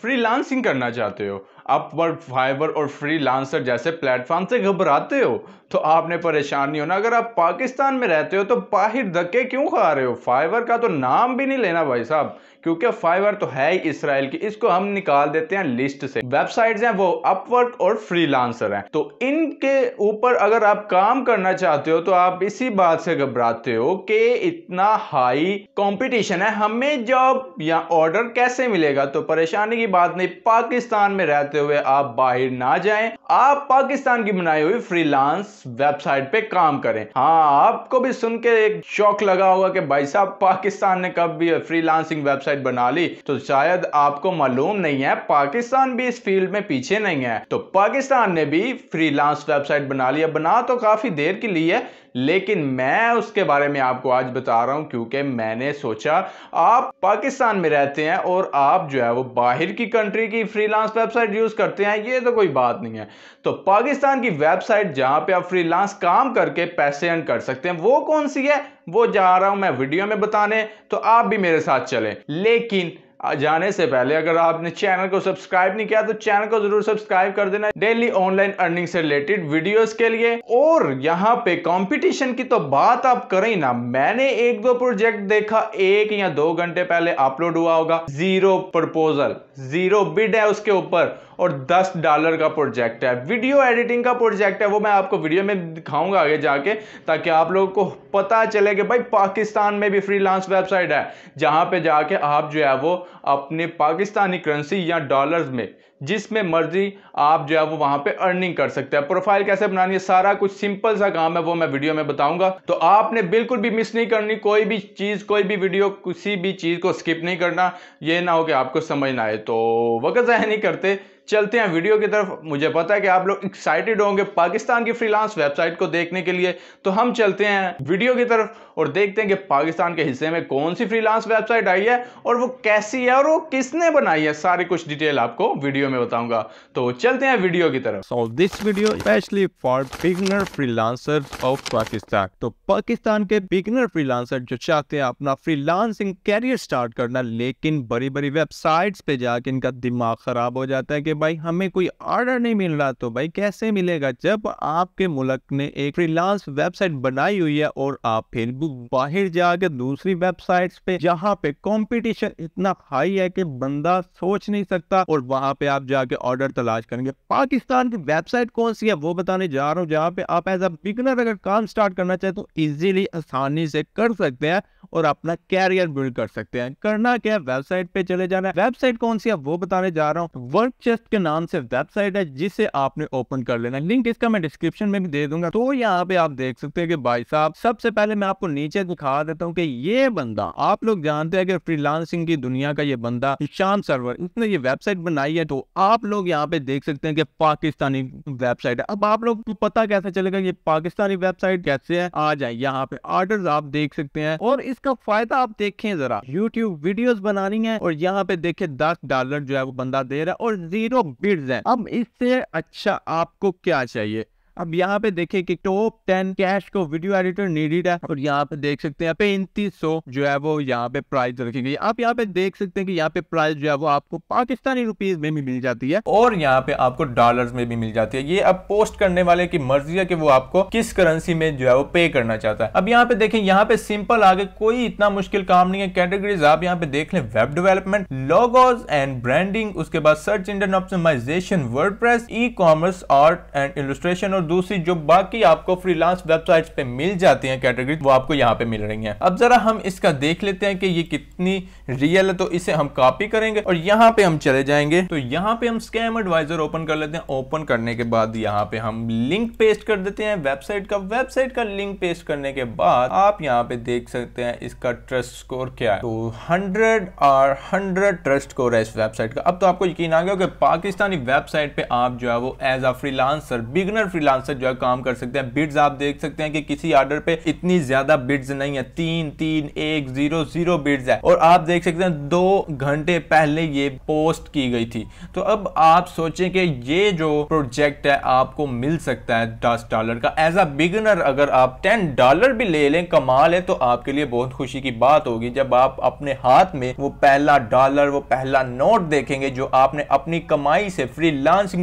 freelancing करना चाहते हो अपवर्क फाइबर और फ्री लांसर जैसे प्लेटफॉर्म से घबराते हो तो आपने परेशान नहीं होना अगर आप पाकिस्तान में रहते हो तो बाहर धक्के क्यों खा रहे हो फाइबर का तो नाम भी नहीं लेना भाई साहब क्योंकि फाइबर तो है ही इसराइल की इसको हम निकाल देते हैं लिस्ट से वेबसाइट्स हैं वो अपवर्क और फ्रीलांसर हैं तो इनके ऊपर अगर आप काम करना चाहते हो तो आप इसी बात से घबराते हो कि इतना हाई कंपटीशन है हमें जॉब या ऑर्डर कैसे मिलेगा तो परेशानी की बात नहीं पाकिस्तान में रहते करते हुए आप बाहर ना जाएं आप पाकिस्तान की बनाई हुई फ्रीलांस वेबसाइट पे काम करें हाँ आपको भी सुन के एक शौक लगा होगा कि भाई साहब पाकिस्तान ने कब भी फ्रीलांसिंग वेबसाइट बना ली तो शायद आपको मालूम नहीं है पाकिस्तान भी इस फील्ड में पीछे नहीं है तो पाकिस्तान ने भी फ्रीलांस वेबसाइट बना लिया बना तो काफी देर के लिए लेकिन मैं उसके बारे में आपको आज बता रहा हूं क्योंकि मैंने सोचा आप पाकिस्तान में रहते हैं और आप जो है वो बाहर की कंट्री की फ्रीलांस वेबसाइट यूज़ करते हैं ये तो कोई बात नहीं है तो पाकिस्तान की वेबसाइट जहां पे आप फ्रीलांस काम करके पैसे अर्न कर सकते हैं वो कौन सी है वो जा रहा हूं मैं वीडियो में बताने तो आप भी मेरे साथ चले लेकिन जाने से पहले अगर आपने चैनल को सब्सक्राइब नहीं किया तो चैनल को जरूर सब्सक्राइब कर देना डेली ऑनलाइन अर्निंग से रिलेटेड वीडियोस के लिए और यहाँ पे कंपटीशन की तो बात आप करें ना मैंने एक दो प्रोजेक्ट देखा एक या दो घंटे पहले अपलोड हुआ होगा जीरो प्रपोजल जीरो बिड है उसके ऊपर और दस डॉलर का प्रोजेक्ट है वीडियो एडिटिंग का प्रोजेक्ट है वो मैं आपको वीडियो में दिखाऊंगा आगे जाके ताकि आप लोगों को पता चले कि भाई पाकिस्तान में भी फ्रीलांस वेबसाइट है जहां पे जाके आप जो है वो अपने पाकिस्तानी करेंसी या डॉलर्स में जिसमें मर्जी आप जो है वो वहां पे अर्निंग कर सकते हैं प्रोफाइल कैसे बनानी है सारा कुछ सिंपल सा काम है वो मैं वीडियो में बताऊंगा तो आपने बिल्कुल भी मिस नहीं करनी कोई भी चीज़ कोई भी वीडियो किसी भी चीज़ को स्किप नहीं करना ये ना हो कि आपको समझ ना आए तो वक्त ज़ाया नहीं करते चलते हैं वीडियो की तरफ मुझे पता है कि आप लोग एक्साइटेड होंगे पाकिस्तान की फ्रीलांस वेबसाइट को देखने के लिए तो हम चलते हैं वीडियो की तरफ और देखते हैं कि पाकिस्तान के हिस्से में कौन सी फ्रीलांस वेबसाइट आई है और वो कैसी है और वो किसने बनाई है सारी कुछ डिटेल आपको वीडियो में बताऊंगा तो चलते हैं वीडियो की तरफ so this video specially for beginner freelancer of Pakistan तो पाकिस्तान के बिगनर फ्रीलांसर जो चाहते हैं अपना फ्रीलांसिंग कैरियर स्टार्ट करना लेकिन बड़ी बड़ी वेबसाइट्स पे जाके इनका दिमाग खराब हो जाता है कि भाई हमें कोई ऑर्डर नहीं मिल रहा तो भाई कैसे मिलेगा जब आपके मुल्क ने एक फ्रीलांस वेबसाइट बनाई हुई है और आप फिर बाहर जाके दूसरी वेबसाइट्स पे जहाँ पे कंपटीशन इतना हाई है कि बंदा सोच नहीं सकता और वहां पे आप आप जाके ऑर्डर तलाश करेंगे पाकिस्तान की वेबसाइट कौन सी है वो बताने जा रहा हूँ जहाँ पे आप एज अ बिगनर अगर काम स्टार्ट करना चाहे तो इजीली आसानी से कर सकते हैं और अपना कैरियर बिल्ड कर सकते हैं करना क्या है वेबसाइट पे चले जाना है वेबसाइट कौन सी है वो बताने जा रहा हूँ वर्क चेस्ट के नाम से वेबसाइट है जिसे आपने ओपन कर लेना लिंक इसका मैं डिस्क्रिप्शन में भी दे दूंगा तो यहाँ पे आप देख सकते हैं कि भाई साहब सबसे पहले मैं आपको नीचे दिखा देता हूँ कि ये बंदा आप लोग जानते हैं कि फ्रीलांसिंग की दुनिया का ये बंदा शाम सर्वर इसने ये वेबसाइट बनाई है तो आप लोग यहाँ पे देख सकते हैं कि पाकिस्तानी वेबसाइट है अब आप लोग पता कैसे चलेगा ये पाकिस्तानी वेबसाइट कैसे है आ जाए यहाँ पे ऑर्डर आप देख सकते हैं और इसका फायदा आप देखें जरा यूट्यूब वीडियोस बनानी है और यहाँ पे देखे दस डॉलर जो है वो बंदा दे रहा है और जीरो बिड्स है अब इससे अच्छा आपको क्या चाहिए अब यहाँ पे देखे कि टॉप टेन कैश को वीडियो एडिटर नीडिड है और यहाँ पे देख सकते हैं पे सौ जो है वो यहाँ पे प्राइस रखी गई आप यहाँ पे देख सकते हैं कि यहाँ पे प्राइस जो है वो आपको पाकिस्तानी रुपीज में भी मिल जाती है और यहाँ पे आपको डॉलर में भी मिल जाती है ये अब पोस्ट करने वाले की मर्जी है कि वो आपको किस करेंसी में जो है वो पे करना चाहता है अब यहाँ पे देखें यहाँ पे सिंपल आगे कोई इतना मुश्किल काम नहीं है कैटेगरीज आप यहाँ पे देख लें web development logos and branding उसके बाद search engine optimization word e commerce art and illustration और दूसरी जो बाकी आपको फ्रीलांस वेबसाइट्स पे मिल जाती हैं कैटेगरी वो आपको यहाँ पे मिल रही हैं अब जरा हम इसका देख लेते हैं कि ये कितनी रियल है तो इसे हम कॉपी करेंगे और यहाँ पे हम चले जाएंगे तो यहाँ पे हम स्कैम एडवाइजर ओपन कर लेते हैं ओपन करने के बाद यहाँ पे हम लिंक पेस्ट कर देते हैं वेबसाइट का वेबसाइट का लिंक पेस्ट करने के बाद आप यहाँ पे देख सकते हैं इसका ट्रस्ट स्कोर क्या है तो हंड्रेड और हंड्रेड ट्रस्ट स्कोर है इस वेबसाइट का अब तो आपको यकीन आ गया कि पाकिस्तानी वेबसाइट पे आप जो है वो as a freelancer beginner freelancer freelancer जो है काम कर सकते हैं बिड्स आप देख सकते हैं कि किसी ऑर्डर पे इतनी ज्यादा बिड्स नहीं है तीन तीन एक जीरो जीरो बिड्स है और आप देख सकते हैं दो घंटे पहले ये पोस्ट की गई थी तो अब आप सोचें कि ये जो प्रोजेक्ट है आपको मिल सकता है दस डॉलर का एज अ बिगनर अगर आप टेन डॉलर भी ले लें कमाल है तो आपके लिए बहुत खुशी की बात होगी जब आप अपने हाथ में वो पहला डॉलर वो पहला नोट देखेंगे जो आपने अपनी कमाई से फ्री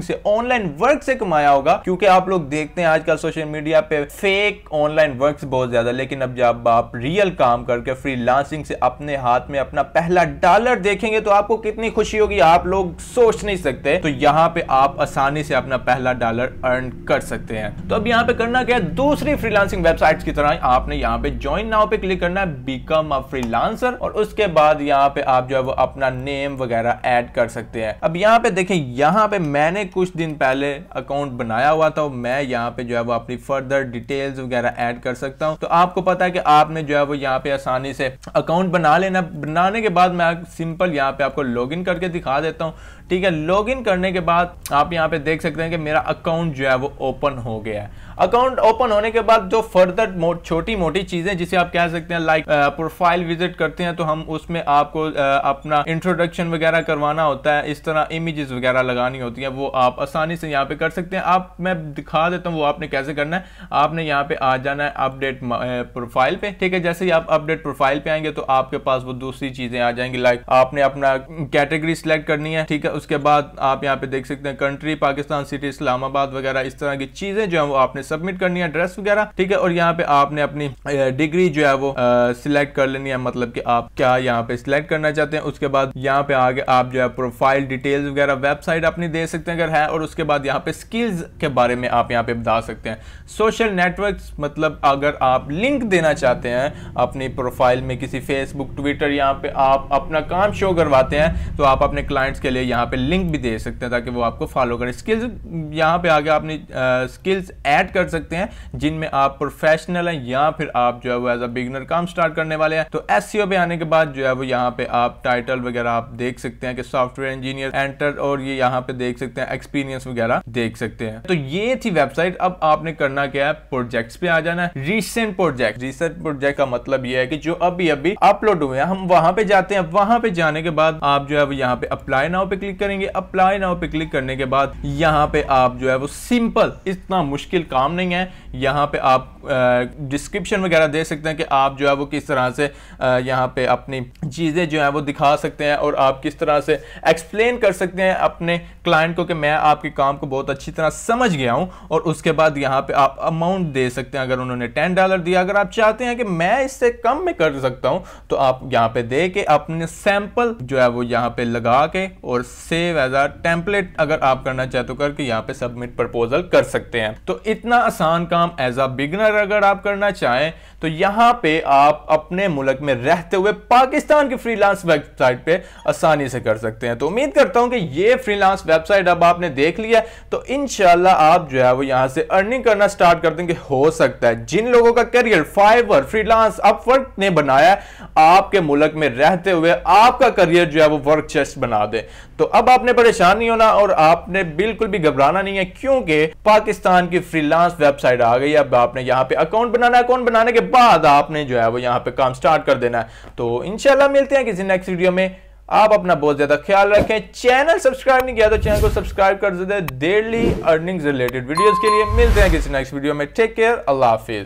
से ऑनलाइन वर्क से कमाया होगा क्योंकि आप लोग लोग देखते हैं आजकल सोशल मीडिया पे फेक ऑनलाइन वर्क्स बहुत ज्यादा लेकिन अब जब आप रियल काम करके फ्रीलांसिंग से अपने हाथ में अपना पहला डॉलर देखेंगे तो आपको कितनी खुशी होगी आप लोग सोच नहीं सकते तो यहाँ पे आप आसानी से अपना पहला डॉलर अर्न कर सकते हैं तो अब यहाँ पे करना क्या है दूसरी फ्रीलांसिंग वेबसाइट्स की तरह आपने यहाँ पे ज्वाइन नाउ पे क्लिक करना है बिकम अ फ्रीलांसर और उसके बाद यहाँ पे आप जो है वो अपना नेम वगैरह एड कर सकते हैं अब यहाँ पे देखें यहाँ पे मैंने कुछ दिन पहले अकाउंट बनाया हुआ था मैं यहाँ पे जो है वो अपनी फर्दर डिटेल्स वगैरह ऐड कर सकता हूँ तो आपको पता है कि आपने जो है वो यहाँ पे आसानी से अकाउंट बना लेना बनाने के बाद मैं सिंपल यहाँ पे आपको लॉग करके दिखा देता हूँ ठीक है लॉग करने के बाद आप यहाँ पे देख सकते हैं कि मेरा अकाउंट जो है वो ओपन हो गया है अकाउंट ओपन होने के बाद जो फर्दर छोटी मोटी चीजें जिसे आप कह सकते हैं लाइक प्रोफाइल विजिट करते हैं तो हम उसमें आपको आ, अपना इंट्रोडक्शन वगैरह करवाना होता है इस तरह इमेजेस वगैरह लगानी होती है वो आप आसानी से यहाँ पे कर सकते हैं आप मैं दिखा दिखा देता हूँ वो आपने कैसे करना है आपने यहाँ पे आ जाना है अपडेट प्रोफाइल eh, पे ठीक है जैसे ही आप अपडेट प्रोफाइल पे आएंगे तो आपके पास वो दूसरी चीजें आ जाएंगी लाइक आपने अपना कैटेगरी सिलेक्ट करनी है ठीक है उसके बाद आप यहाँ पे देख सकते हैं कंट्री पाकिस्तान सिटी इस्लामाबाद वगैरह इस तरह की चीजें जो है वो आपने सबमिट करनी है एड्रेस वगैरह ठीक है और यहाँ पे आपने अपनी डिग्री eh, जो है वो सिलेक्ट eh, कर लेनी है मतलब कि आप क्या यहाँ पे सिलेक्ट करना चाहते हैं उसके बाद यहाँ पे आगे आप जो है प्रोफाइल डिटेल्स वगैरह वेबसाइट अपनी दे सकते हैं अगर है और उसके बाद यहाँ पे स्किल्स के बारे में आप आप यहाँ पे बता सकते हैं सोशल नेटवर्क मतलब अगर आप लिंक देना चाहते हैं अपने प्रोफाइल में किसी फेसबुक ट्विटर यहाँ पे आप अपना काम शो करवाते हैं तो आप अपने क्लाइंट्स के लिए यहाँ पे लिंक भी दे सकते हैं ताकि वो आपको फॉलो करें स्किल्स यहाँ पे आगे अपनी स्किल्स ऐड कर सकते हैं जिनमें आप प्रोफेशनल हैं या फिर आप जो है वो एज अ बिगनर काम स्टार्ट करने वाले हैं तो एस e पे आने के बाद जो है वो यहाँ पे आप टाइटल वगैरह आप देख सकते हैं कि सॉफ्टवेयर इंजीनियर एंटर और ये यहाँ पे देख सकते हैं एक्सपीरियंस वगैरह देख सकते हैं तो ये थी वेबसाइट अब आपने करना क्या है प्रोजेक्ट पे आ जाना है रिसेंट प्रोजेक्ट रिसेंट प्रोजेक्ट का मतलब यह है कि जो अभी अभी अपलोड हुए हैं हम वहां पे जाते हैं वहां पे जाने के बाद आप जो है वो यहाँ पे अप्लाई नाउ पे क्लिक करेंगे अप्लाई नाउ पे क्लिक करने के बाद यहाँ पे आप जो है वो सिंपल इतना मुश्किल काम नहीं है यहाँ पे आप डिस्क्रिप्शन वगैरह दे सकते हैं कि आप जो है वो किस तरह से यहाँ पे अपनी चीज़ें जो है वो दिखा सकते हैं और आप किस तरह से एक्सप्लेन कर सकते हैं अपने क्लाइंट को कि मैं आपके काम को बहुत अच्छी तरह समझ गया हूँ और उसके बाद यहाँ पे आप अमाउंट दे सकते हैं अगर उन्होंने टेन डॉलर दिया अगर आप चाहते हैं कि मैं इससे कम में कर सकता हूँ तो आप यहाँ पे दे के अपने सैंपल जो है वो यहाँ पे लगा के और सेव एज अ टेम्पलेट अगर आप करना चाहते हो करके यहाँ पे सबमिट प्रपोजल कर सकते हैं तो इतना आसान काम एज अ बिगनर अगर आप करना चाहें तो यहाँ पे आप अपने मुल्क में रहते हुए पाकिस्तान की फ्रीलांस वेबसाइट पे आसानी से कर सकते हैं तो उम्मीद करता हूँ कि ये फ्रीलांस वेबसाइट अब आपने देख लिया तो इनशाला आप जो है वो यहां से अर्निंग करना स्टार्ट कर देंगे हो सकता है जिन लोगों का करियर फाइवर फ्रीलांस अपवर्क ने बनाया आपके मुल्क में रहते हुए आपका करियर जो है वो वर्क चेस्ट बना दे तो अब आपने परेशान नहीं होना और आपने बिल्कुल भी घबराना नहीं है क्योंकि पाकिस्तान की फ्रीलांस वेबसाइट आ गई अब आपने यहाँ पे अकाउंट बनाना अकाउंट बनाने के बाद आपने जो है वो यहाँ पे काम स्टार्ट कर देना है तो इनशाला मिलते हैं किसी नेक्स्ट वीडियो में आप अपना बहुत ज्यादा ख्याल रखें चैनल सब्सक्राइब नहीं किया तो चैनल को सब्सक्राइब कर देते डेली अर्निंग्स रिलेटेड वीडियोस के लिए मिलते हैं किसी नेक्स्ट वीडियो में टेक केयर अल्लाह हाफिज